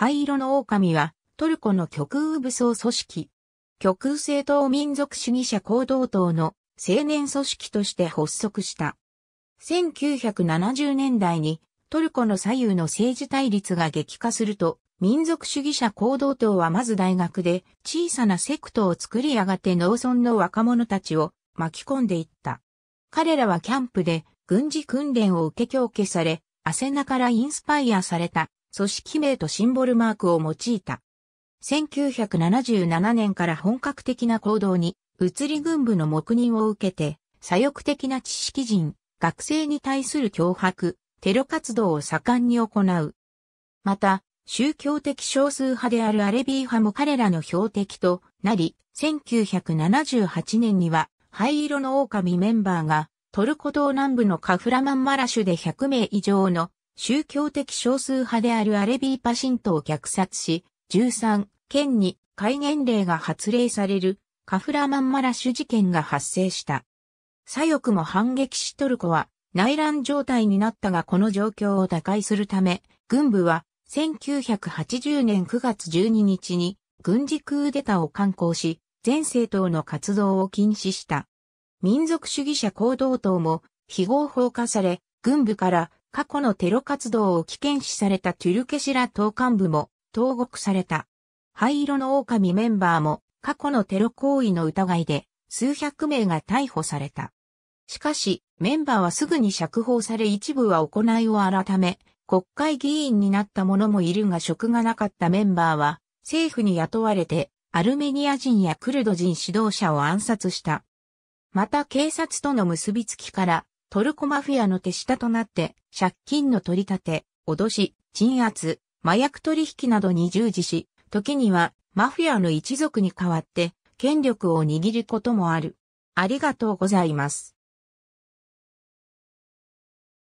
灰色の狼は、トルコの極右武装組織。極右政党民族主義者行動党の青年組織として発足した。1970年代にトルコの左右の政治対立が激化すると、民族主義者行動党はまず大学で小さなセクトを作り上がって農村の若者たちを巻き込んでいった。彼らはキャンプで軍事訓練を受け強化され、アセナからインスパイアされた組織名とシンボルマークを用いた。1977年から本格的な行動に、移り軍部の黙認を受けて、左翼的な知識人、学生に対する脅迫、テロ活動を盛んに行う。また、宗教的少数派であるアレビー派も彼らの標的となり、1978年には灰色の狼メンバーがトルコ島南部のカフラマンマラシュで100名以上の宗教的少数派であるアレビーパシントを虐殺し、13県に戒厳令が発令されるカフラマンマラシュ事件が発生した。左翼も反撃しトルコは内乱状態になったがこの状況を打開するため、軍部は1980年9月12日に軍事クーデターを刊行し、全政党の活動を禁止した。民族主義者行動党も非合法化され、軍部から過去のテロ活動を危険視されたトゥルケシラ党幹部も投獄された。灰色の狼メンバーも過去のテロ行為の疑いで数百名が逮捕された。しかし、メンバーはすぐに釈放され一部は行いを改め、国会議員になった者もいるが職がなかったメンバーは、政府に雇われて、アルメニア人やクルド人指導者を暗殺した。また警察との結びつきから、トルコマフィアの手下となって、借金の取り立て、脅し、鎮圧、麻薬取引などに従事し、時にはマフィアの一族に代わって権力を握ることもある。ありがとうございます。